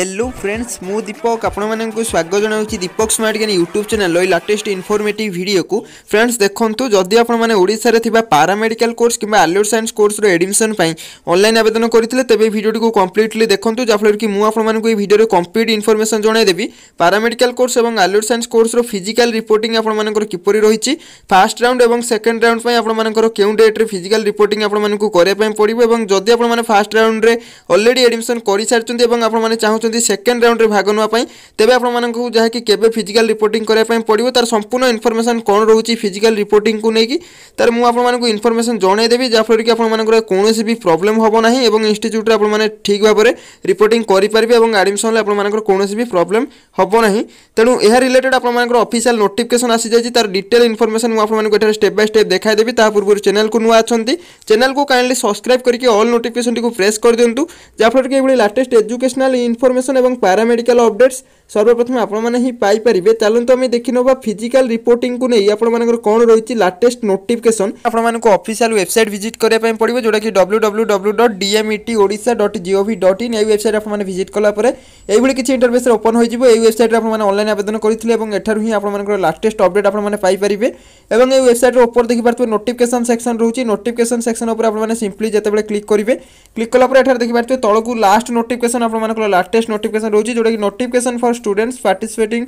hello friends मु दीपक आपण स्वागत जनावि Deepak smart Gyan YouTube channel latest informative video को फ्रेंड्स देखो जदि आपशार पारामेडिकाल कोर्स कि allied science course admission online आवेदन करते तेज भिडियो को कम्प्लीटली देखो जहाँफल कि मुझे भिडियो कम्प्लीट इनफर्मेसन जनईदेवि पारामेडिकाल कोर्स और allied science course physical report आपर किपर रही फास्ट राउंड और सेकेंड राउंड आपर क्यों डेट्रे फिजिकाल रिपोर्ट आपको करने पड़ो और जदि आप फास्ट राउंड में अलरेडी एडमिशन कर सारी और आप चाहूँ ଚାହୁଁଛନ୍ତି ସେକେଣ୍ଡ ରାଉଣ୍ଡରେ ଭାଗ ନେବା ପାଇଁ ତେବେ ଆପଣମାନଙ୍କୁ ଯାହାକି କେବେ ଫିଜିକାଲ ରିପୋର୍ଟିଂ କରିବା ପାଇଁ ପଡ଼ିବ ତାର ସମ୍ପୂର୍ଣ୍ଣ ଇନଫର୍ମେସନ୍ କ'ଣ ରହୁଛି ଫିଜିକାଲ ରିପୋର୍ଟିଂକୁ ନେଇକି ତାର ମୁଁ ଆପଣମାନଙ୍କୁ ଇନଫର୍ମେସନ୍ ଜଣାଇଦେବି ଯାହାଫଳରେ କି ଆପଣମାନଙ୍କର କୌଣସି ବି ପ୍ରୋବ୍ଲେମ୍ ହେବ ନାହିଁ ଏବଂ ଇନଷ୍ଟିଚ୍ୟୁଟ୍ରେ ଆପଣମାନେ ଠିକ୍ ଭାବରେ ରିପୋର୍ଟିଂ କରିପାରିବେ ଏବଂ ଆଡ଼ମିସନ୍ରେ ଆପଣମାନଙ୍କର କୌଣସି ବି ପ୍ରୋବ୍ଲେମ୍ ହେବ ନାହିଁ ତେଣୁ ଏହା ରିଲେଟେଡ୍ ଆପଣମାନଙ୍କର ଅଫିସିଆଲ ନୋଟିଫିକେସନ୍ ଆସିଯାଇଛି ତାର ଡିଟେଲ ଇନଫର୍ମେସନ୍ ମୁଁ ଆପଣମାନଙ୍କୁ ଏଠାରେ ଷ୍ଟେପ୍ ବାଇ ଷ୍ଟେପ୍ ଦେଖାଇଦେବି ତା ପୂର୍ବରୁ ଚ୍ୟାନେଲ୍କୁ ନୂଆ ଅଛନ୍ତି ଚ୍ୟାନେଲ୍କୁ କାଇଣ୍ଡଲି ସବସ୍କ୍ରାଇବ୍ କରିକି ଅଲ୍ ନୋଟିଫିକେସନ୍ଟିକୁ ପ୍ରେସ୍ କରିଦିଅନ୍ତୁ ଯାହାଫଳରେ କି ଏଭଳି ଲାଟେଷ୍ଟ ଏଜୁକେସନାଲ ଇନଫର୍ମେସନ୍ इनफर्मेशन और पैरामेडिकल अपडेट्स ସର୍ବପ୍ରଥମେ ଆପଣମାନେ ହିଁ ପାଇପାରିବେ ଚାଲନ୍ତୁ ଆମେ ଦେଖିନେବା ଫିଜିକାଲ ରିପୋର୍ଟିଂକୁ ନେଇ ଆପଣମାନଙ୍କର କ'ଣ ରହିଛି ଲାଟେଷ୍ଟ ନୋଟିଫିକେସନ୍ ଆପଣମାନଙ୍କୁ ଅଫିସିଆଲ ୱେବସାଇଟ୍ ଭିଜିଟ୍ କରିବା ପାଇଁ ପଡ଼ିବ ଯେଉଁଟାକି W W W dot DMET Odisha dot gov dot in ଏଇ ୱେବସାଇଟ୍ ଆପଣମାନେ ଭିଜିଟ୍ କଲା ପରେ ଏଇଭଳି କିଛି ଇଣ୍ଟରଭ୍ୟୁସ୍ରେ ଓପନ୍ ହୋଇଯିବ ଏଇ ୱେବସାଇଟ୍ରେ ଆପଣମାନେ ଅନଲାଇନ୍ ଆବେଦନ କରିଥିଲେ ଏବଂ ଏଠାରୁ ହିଁ ଆପଣମାନଙ୍କର ଲାଟେଷ୍ଟ ଅପଡେଟ୍ ଆପଣମାନେ ପାଇପାରିବେ ଏବଂ ଏଇ ୱେବସାଇଟ୍ର ଉପରେ ଦେଖିପାରୁଥିବେ ନୋଟିଫିକେସନ୍ ସେକ୍ସନ୍ ରହୁଛି ନୋଟିଫିକେସନ୍ ସେକ୍ସନ୍ ଉପରେ ଆପଣମାନେ ସିମ୍ପଲି ଯେତେବେଳେ କ୍ଲିକ୍ କରିବେ କ୍ଲିକ୍ କଲା ପରେ ଏଠାରେ ଦେଖିପାରୁଥିବେ ତଳକୁ ଲାଷ୍ଟ ନୋଟିଫିକେସନ୍ ଆପଣମାନଙ୍କର ଲାଟେଷ୍ଟ ନୋଟିଫିକେସନ୍ ରହୁଛି ଯେଉଁଟାକି notification for students participating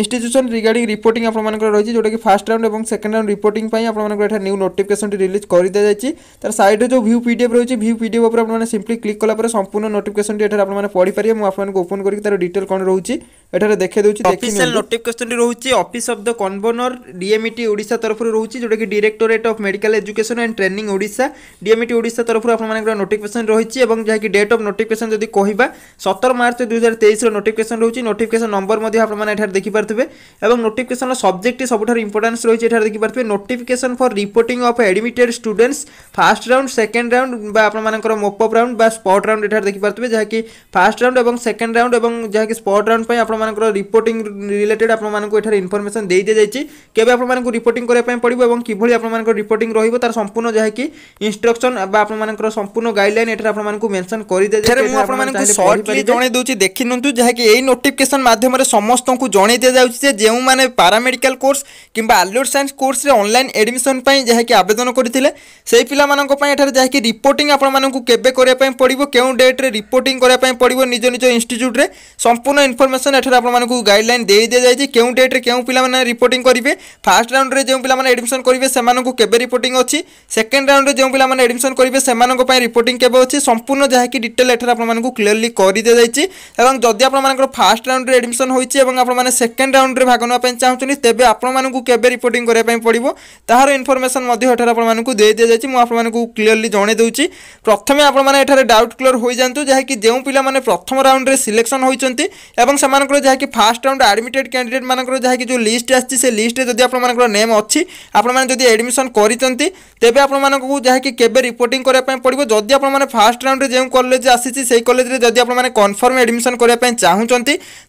institution regarding reporting আপনার রয়েছে যেটাকি ফার্স্ট রাউন্ড এবং সেকেন্ড রাউন্ড রিপোর্টিং আপনার এটা নিউ নোটিফিকেশনটি রিলিজ করে দিয়েছে তার সাইডে যে ভিউ পিডিএফ রয়েছে ভিউ পিডিএফ উপরে আপনার সিম্পলি ক্লিক কলাপরে সম্পূর্ণ নোটিফিকেশনটি এখানে আপনার পড়িপারে আপনার ওপন করি তার ডিটেল কোণ রয়েছে এখানে দেখে দেছি অফিসিয়াল নোটিফিকেশনটি রয়েছে office of the convener DMET Odisha তরফ রয়েছে যেটা কি directorate of medical education and training Odisha DMET Odisha তরফ আপনার নোটিফিকেশন রয়েছে এবং যা কি ডেট অফ নোটিফিকেশন যদি কহবা সতর মার্চ দুই হাজার তেইশর নোটিফিকেশন রয়েছে নোটিফিকেশন নম্বর আপনার এখানে দেখিপারে এবং নোটিফিকেশন সবজেক্টটি সবুঠার ইম্পর্টান্স রয়েছে এখানে দেখিপারে notification for reporting of admitted students first round second round বা আপনার মোপঅপ রাউন্ড বা স্পট রাউন্ড এখানে দেখিপারে যা কি ফার্স্ট রাউন্ড এবং সেকেন্ড রাউন্ড এবং যা কি স্পট রাউন্ড আপনার ଆପଣମାନଙ୍କର ରିପୋର୍ଟିଂ ରିଲେଟେଡ଼ ଆପଣମାନଙ୍କୁ ଏଠାରେ ଇନଫର୍ମେସନ୍ ଦେଇ ଦିଆଯାଇଛି କେବେ ଆପଣମାନଙ୍କୁ ରିପୋର୍ଟିଂ କରିବା ପାଇଁ ପଡ଼ିବ ଏବଂ କିଭଳି ଆପଣମାନଙ୍କର ରିପୋର୍ଟିଂ ରହିବ ତାର ସମ୍ପୂର୍ଣ୍ଣ ଯାହାକି ଇନଷ୍ଟ୍ରକ୍ସନ୍ ବା ଆପଣମାନଙ୍କର ସମ୍ପୂର୍ଣ୍ଣ ଗାଇଡ଼ଲାଇନ୍ ଏଠାରେ ଆପଣମାନଙ୍କୁ ମେନ୍ସନ୍ କରିଦିଆଯାଇଛି ମୁଁ ଆପଣମାନଙ୍କୁ ସର୍ଟଲି ଜଣେଇ ଦେଉଛି ଦେଖିନିଅନ୍ତୁ ଯାହାକି ଏହି ନୋଟିଫିକେସନ୍ ମାଧ୍ୟମରେ ସମସ୍ତଙ୍କୁ ଜଣେଇ ଦିଆଯାଉଛି ଯେ ଯେଉଁମାନେ ପାରାମେଡ଼ିକାଲ କୋର୍ସ କିମ୍ବା ଆଲ୍ୟୁର୍ ସାଇନ୍ସ କୋର୍ସରେ ଅନଲାଇନ୍ ଏଡ଼ମିସନ୍ ପାଇଁ ଯାହାକି ଆବେଦନ କରିଥିଲେ ସେହି ପିଲାମାନଙ୍କ ପାଇଁ ଏଠାରେ ଯାହାକି ରିପୋର୍ଟିଂ ଆପଣମାନଙ୍କୁ କେବେ କରିବା ପାଇଁ ପଡ଼ିବ କେଉଁ ଡେଟ୍ରେ ରିପୋର୍ଟିଂ କରିବା ପାଇଁ ପଡ଼ିବ ନିଜ ନିଜ ଇନଷ୍ଟିଚ୍ୟୁଟ୍ରେ ସମ୍ପୂର୍ଣ୍ଣ ଇନଫର୍ମେସନ୍ ଏଠାରେ अनुसार आपको गाइडलाइन दे दी जाए क्यों डेट्रे क्यों पाने रिपोर्ट करेंगे फास्ट राउंड में जो पाने एडमिशन करेंगे से रिपोर्ट अच्छी सेकेंड राउंड में जो पाने एडमिशन करेंगे से रिपोर्ट केवे अच्छी संपूर्ण जहाँकि डिटेल एठार आपको क्लीयरली कर दी जाए এবং যদি আপনার ফার্স্ট রাউন্ডে এডমিশন হয়েছে এবং আপনার সেকেন্ড রাউন্ডে ভাগ নেওয়া চাহুন তেমনি আপনার কেবে রিপোর্টিং করা পড়ব তাহার ইনফরমেসন এখানে আপনার দিয়ে দিয়ে যাই আপনার ক্লিয়রলি জনাই দেছি প্রথমে আপনার এখানে ডাউট ক্লিয়ার হয়ে যাতে যা কি যে পিলা মানে প্রথম রাউন্ডে সিলেকশন হয়েছেন এবং সে আপনার যা ফার্স্ট রাউন্ড আডমিটেড ক্যাডিডেট মানুষ যা যে লিষ্ট আসছে সে লিষ্টে যদি আপনার নেম অছি আপনার যদি এডমিশন করছেন তেমনি আপনার যা কেবে রিপোর্টিং করা পড়ব যদি আপনার ফার্স্ট রাউন্ডে যে কলেজ আসিছে সেই কলেজে যদি আপনার কনফর্ম এডমিশন করা চাহুমান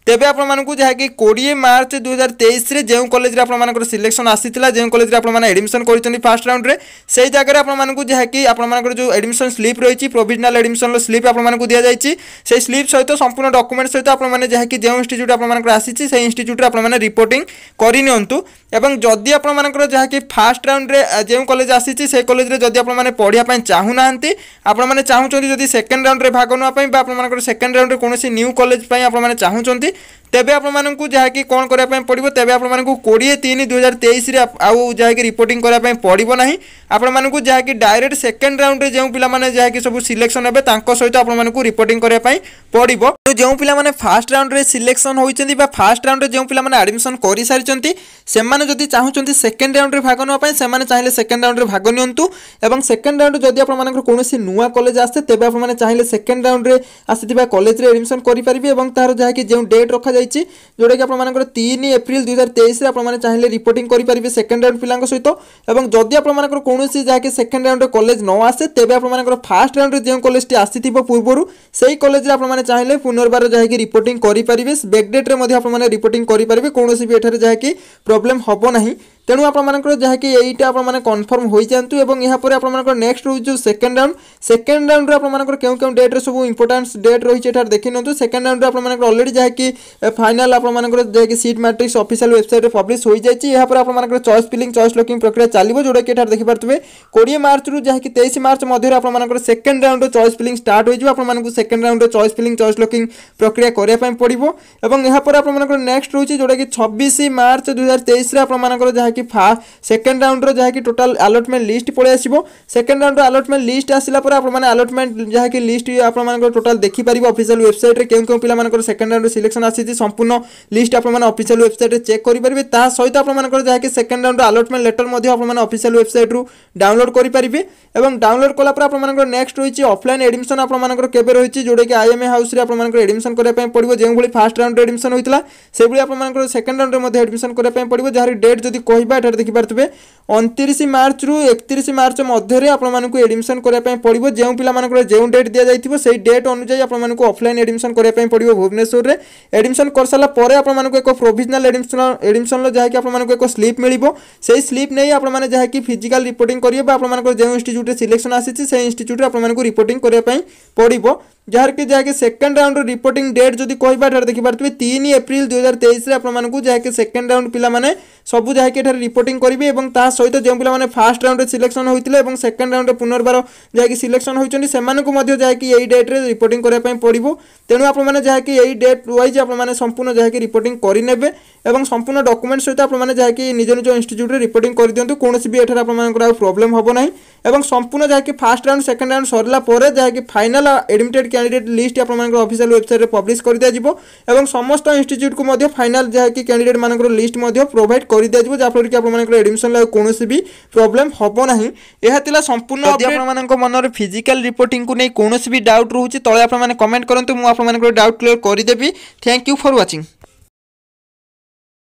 তেমনি আপনার যা কোড়িয়ে মার্চ দুই হাজার তেইশে যে কলেজে আপনার সিলেকশন আসিলা যে কলেজে আপনার এডমিশন করছেন ফার্স্ট রাউন্ডে সেই জায়গায় আপনার যা আপনার যে এডমিশন স্লিপ রয়েছে প্রোভিজনাল এডমিশন স্লিপ আপনার দিয়া যাই সেই স্লিপ সহ সম্পূর্ণ ডকুমেন্ট সহ আপনার যা যে ইনস্টিচ্ୟୁଟ୍ ଆପଣମାନଙ୍କର ଆସିଛି সেই ଇନଷ୍ଟିଚ୍ୟୁଟ୍ରେ ଆପଣମାନେ ରିପୋର୍ଟିଂ କରିନିଅନ୍ତୁ ଏବଂ ଯଦି ଆପଣମାନଙ୍କର ଯାହାକି ଫାର୍ଷ୍ଟ ରାଉଣ୍ଡରେ ଯେଉଁ କଲେଜ ଆସିଛି ସେ କଲେଜରେ ଯଦି ଆପଣମାନେ ପଢ଼ିବା ପାଇଁ ଚାହୁଁନାହାନ୍ତି ଆପଣମାନେ ଚାହୁଁଛନ୍ତି ଯଦି ସେକେଣ୍ଡ ରାଉଣ୍ଡରେ ଭାଗ ନେବା ପାଇଁ ବା ଆପଣମାନଙ୍କର ସେକେଣ୍ଡ ରାଉଣ୍ଡରେ କୌଣସି ନ୍ୟୁ କଲେଜ ପାଇଁ ଆପଣମାନେ ଚାହୁଁଛନ୍ତି ତେବେ ଆପଣମାନଙ୍କୁ ଯାହାକି କ'ଣ କରିବା ପାଇଁ ପଡ଼ିବ ତେବେ ଆପଣମାନଙ୍କୁ କୋଡ଼ିଏ ତିନି ଦୁଇ ହଜାର ତେଇଶରେ ଆଉ ଯାହାକି ରିପୋର୍ଟିଂ କରିବା ପାଇଁ ପଡ଼ିବ ନାହିଁ ଆପଣମାନଙ୍କୁ ଯାହାକି ଡାଇରେକ୍ଟ ସେକେଣ୍ଡ ରାଉଣ୍ଡରେ ଯେଉଁ ପିଲାମାନେ ଯାହାକି ସବୁ ସିଲେକ୍ସନ୍ ହେବେ ତାଙ୍କ ସହିତ ଆପଣମାନଙ୍କୁ ରିପୋର୍ଟିଂ କରିବା ପାଇଁ ପଡ଼ିବ ଯେଉଁ ପିଲାମାନେ ଫାର୍ଷ୍ଟ ରାଉଣ୍ଡରେ ସିଲେକ୍ସନ୍ ହୋଇଛନ୍ତି ବା ଫାର୍ଷ୍ଟ ରାଉଣ୍ଡରେ ଯେଉଁ ପିଲାମାନେ ଆଡ଼ମିସନ୍ କରିସାରିଛନ୍ତି ସେମାନେ ଯଦି ଚାହୁଁଛନ୍ତି ସେକେଣ୍ଡ ରାଉଣ୍ଡରେ ଭାଗ ନେବା ପାଇଁ ସେମାନେ ଚାହିଁଲେ ସେକେଣ୍ଡ ରାଉଣ୍ଡରେ ଭାଗ ନିଅନ୍ତୁ ଏବଂ ସେକେଣ୍ଡ ରାଉଣ୍ଡରେ ଯଦି ଆପଣମାନଙ୍କର କୌଣସି ନୂଆ କଲେଜ ଆସେ ତେବେ ଆପଣମାନେ ଚାହିଁଲେ ସେକେଣ୍ଡ ରାଉଣ୍ଡରେ ଆସିଥିବା କଲେଜରେ ଆଡ଼ମିସନ୍ କରିପାରିବେ ଏବଂ ତାହାର ଯାହାକି ଯେଉଁ ଡେଟ୍ ରଖାଯାଇଛି ହୋଇଛି ଯେଉଁଟାକି ଆପଣମାନଙ୍କର ତିନି ଏପ୍ରିଲ ଦୁଇ ହଜାର ତେଇଶରେ ଆପଣମାନେ ଚାହିଁଲେ ରିପୋର୍ଟିଂ କରିପାରିବେ ସେକେଣ୍ଡ ରାଉଣ୍ଡ ପିଲାଙ୍କ ସହିତ ଏବଂ ଯଦି ଆପଣମାନଙ୍କର କୌଣସି ଯାହାକି ସେକେଣ୍ଡ ରାଉଣ୍ଡରେ କଲେଜ ନ ଆସେ ତେବେ ଆପଣମାନଙ୍କର ଫାର୍ଷ୍ଟ ରାଉଣ୍ଡରେ ଯେଉଁ କଲେଜଟି ଆସିଥିବ ପୂର୍ବରୁ ସେହି କଲେଜରେ ଆପଣମାନେ ଚାହିଁଲେ ପୁନର୍ବାର ଯାହାକି ରିପୋର୍ଟିଂ କରିପାରିବେ ବ୍ୟାକ୍ ଡେଟ୍ରେ ମଧ୍ୟ ଆପଣମାନେ ରିପୋର୍ଟିଂ କରିପାରିବେ କୌଣସି ବି ଏଠାରେ ଯାହାକି ପ୍ରୋବ୍ଲେମ୍ ହେବ ନାହିଁ তেণু আপনার যাকে এইটা আপনার কনফর্ম হয়ে যাতে এবং এরপরে আপনার নেক্সট রয়েছে সেকেন্ড রাউন্ড সেকেন্ড রাউন্ডে আপনার কেউ কেউ ডেট্রে সব ইম্পর্টান্স ডেট রয়েছে এটার দেখে নিউ সেকেন্ড রাউন্ডে আপনার অলরেডি যাকি ফাইনাল আপনার যাকি সিট ম্যাট্রিক্স অফিসিয়াল ওয়েবসাইটে পব্লিশ হয়ে যাই এরপরে আপনার চয়েস ফিলিং চয়েস লকিং প্রক্রিয়া চালিব যেটা কি এটার দেখিপারে কোড়িয়ে মার্চরু যাকি তেইশ মার্চ মধ্যে আপনার সেকেন্ড রাউন্ডর চয়েস ফিলিং স্টার্ট হয়ে যাব আপনার সেকেন্ড রাউন্ডর চয়েস ফিলিং চয়েস লকিং প্রক্রিয়া করা পড়ব এবং এরপরে আপনার নেক্সট রয়েছে যেটা কি ছবিশ মার্চ দুই হাজার তেইশে আপনার যা ଯାହାକି ସେକେଣ୍ଡ ରାଉଣ୍ଡର ଯାହାକି ଟୋଟାଲ ଆଲଟମେଣ୍ଟ ଲିଷ୍ଟ ପଳେଇ ଆସିବ ସେକେଣ୍ଡ ରାଉଣ୍ଡର ଆଲଟମେଣ୍ଟ ଲିଷ୍ଟ ଆସିଲା ପରେ ଆପଣମାନେ ଆଲଟମେଣ୍ଟ ଯାହାକି ଲିଷ୍ଟ ଆପଣମାନଙ୍କର ଟୋଟାଲ ଦେଖିପାରିବେ ଅଫିସିଆଲ ୱେବସାଇଟ୍ରେ କେଉଁ କେଉଁ ପିଲାମାନଙ୍କର ସେକେଣ୍ଡ ରାଉଣ୍ଡର ସିଲେକ୍ସନ୍ ଆସିଛି ସମ୍ପୂର୍ଣ୍ଣ ଲିଷ୍ଟ ଆପଣମାନେ ଅଫିସିଆଲ ୱେବସାଇଟ୍ରେ ଚେକ୍ କରିପାରିବେ ତା ସହିତ ଆପଣମାନଙ୍କର ଯାହାକି ସେକେଣ୍ଡ ରାଉଣ୍ଡର ଆଲଟମେଣ୍ଟ ଲେଟର ମଧ୍ୟ ଆପଣମାନେ ଅଫିସିଆଲ ୱେବସାଇଟ୍ରୁ ଡାଉନଲୋଡ଼ କରିପାରିବେ ଏବଂ ଡାଉନଲୋଡ଼ କଲାପରେ ଆପଣମାନଙ୍କର ନେକ୍ସଟ ରହିଛି ଅଫଲାଇନ୍ ଏଡମିସନ୍ ଆପଣମାନଙ୍କର କେବେ ରହିଛି ଯେଉଁଟାକି ଆଇଏମ୍ଏ ହାଉସ୍ରେ ଆପଣମାନଙ୍କର ଏଡମିସନ୍ କରିବା ପାଇଁ ପଡ଼ିବ ଯେଉଁଭଳି ଫାର୍ଷ୍ଟ ରାଉଣ୍ଡରେ ଏଡମିସନ୍ ହୋଇଥିଲା ସେଭଳି ଆପଣମାନଙ୍କର ସେକେଣ୍ଡ ରାଉଣ୍ଡରେ ମଧ୍ୟ ଏଡମିସନ୍ କରିବା ପାଇଁ ପଡ଼ିବ ଯାହାର ଡେଟ୍ ଯଦି କହିବେ দেখি পারতেবে 29 মার্চ রু 31 মার্চ মধ্যে আপোন মানক এডমিশন কৰা পইব যেউ পিলা মানকৰ যেউ ডেট দিয়া যাইতিব সেই ডেট অনুযায়ী আপোন মানক অফলাইন এডমিশন কৰা পইব ভুবনেশ্বরৰে এডমিশন কৰসালা pore আপোন মানক একো প্রভিশনাল এডমিশন এডমিশন লৈ যা কি আপোন মানক একো স্লিপ مليব সেই স্লিপ নেহি আপোন মানে যা কি ফিজিক্যাল রিপোর্টিং কৰিব আপোন মানক যেউ ইনষ্টিটিউটৰ সিলেকশন আছিছে সেই ইনষ্টিটিউটৰ আপোন মানক রিপোর্টিং কৰা পইব ଯାହାକି ଯାହାକି ସେକେଣ୍ଡ ରାଉଣ୍ଡର ରିପୋର୍ଟିଂ ଡେଟ୍ ଯଦି କହିବା ଏଠାରେ ଦେଖିପାରୁଥିବେ ତିନି ଏପ୍ରିଲ ଦୁଇ ହଜାର ତେଇଶରେ ଆପଣମାନଙ୍କୁ ଯାହାକି ସେକେଣ୍ଡ ରାଉଣ୍ଡ ପିଲାମାନେ ସବୁ ଯାହାକି ଏଠାରେ ରିପୋର୍ଟିଂ କରିବେ ଏବଂ ତା ସହିତ ଯେଉଁ ପିଲାମାନେ ଫାର୍ଷ୍ଟ ରାଉଣ୍ଡରେ ସିଲେକ୍ସନ୍ ହୋଇଥିଲେ ଏବଂ ସେକେଣ୍ଡ ରାଉଣ୍ଡରେ ପୁନର୍ବାର ଯାହାକି ସିଲେକ୍ସନ୍ ହୋଇଛନ୍ତି ସେମାନଙ୍କୁ ମଧ୍ୟ ଯାହାକି ଏଇ ଡେଟ୍ରେ ରିପୋର୍ଟିଂ କରିବା ପାଇଁ ପଡ଼ିବ ତେଣୁ ଆପଣମାନେ ଯାହାକି ଏଇ ଡେଟ୍ ୱାଇଜ୍ ଆପଣମାନେ ସମ୍ପୂର୍ଣ୍ଣ ଯାହାକି ରିପୋର୍ଟିଂ କରିନେବେ ଏବଂ ସମ୍ପୂର୍ଣ୍ଣ ଡକୁମେଣ୍ଟ ସହିତ ଆପଣମାନେ ଯାହାକି ନିଜ ନିଜ ଇନଷ୍ଟିଚ୍ୟୁଟ୍ରେ ରିପୋର୍ଟିଂ କରିଦିଅନ୍ତୁ କୌଣସି ବି ଏଠାରେ ଆପଣମାନଙ୍କର ଆଉ ପ୍ରୋବ୍ଲେମ୍ ହେବ ନାହିଁ ଏବଂ ସମ୍ପୂର୍ଣ୍ଣ ଯାହାକି ଫାର୍ଷ୍ଟ ରାଉଣ୍ଡ ସେକେଣ୍ଡ ରାଉଣ୍ଡ ସରିଲା ପରେ ଯାହାକି ଫାଇନାଲ୍ ଆଡ଼ମିଟେଡ୍ କ୍ୟାଣ୍ଡିଡେଟ୍ ଲିଷ୍ଟ ଆପଣମାନଙ୍କର ଅଫିସିଆଲ ୱେବସାଇଟ୍ରେ ପବ୍ଲିଶ କରିଦିଆଯିବ ଏବଂ ସମସ୍ତ ଇନଷ୍ଟିଚ୍ୟୁଟ୍କୁ ମଧ୍ୟ ଫାଇନାଲ୍ ଯାହାକି କ୍ୟାଣ୍ଡିଡେଟ୍ମାନଙ୍କର ଲିଷ୍ଟ ମଧ୍ୟ ପ୍ରୋଭାଇଡ଼ କରିଦିଆଯିବ ଯାହାଫଳରେ କି ଆପଣମାନଙ୍କର ଏଡ଼ମିସନ୍ ଲାଗି କୌଣସି ବି ପ୍ରୋବ୍ଲେମ୍ ହେବ ନାହିଁ ଏହା ଥିଲା ସମ୍ପୂର୍ଣ୍ଣ ଆପଣମାନଙ୍କ ମନରେ ଫିଜିକାଲ ରିପୋର୍ଟିଂକୁ ନେଇ କୌଣସି ବି ଡାଉଟ୍ ରହୁଛି ତଳେ ଆପଣମାନେ କମେଣ୍ଟ କରନ୍ତୁ ମୁଁ ଆପଣମାନଙ୍କର ଡାଉଟ୍ କ୍ଲିୟର କରିଦେବି ଥ୍ୟାଙ୍କ ୟୁ ଫର୍ ୱାଚିଂ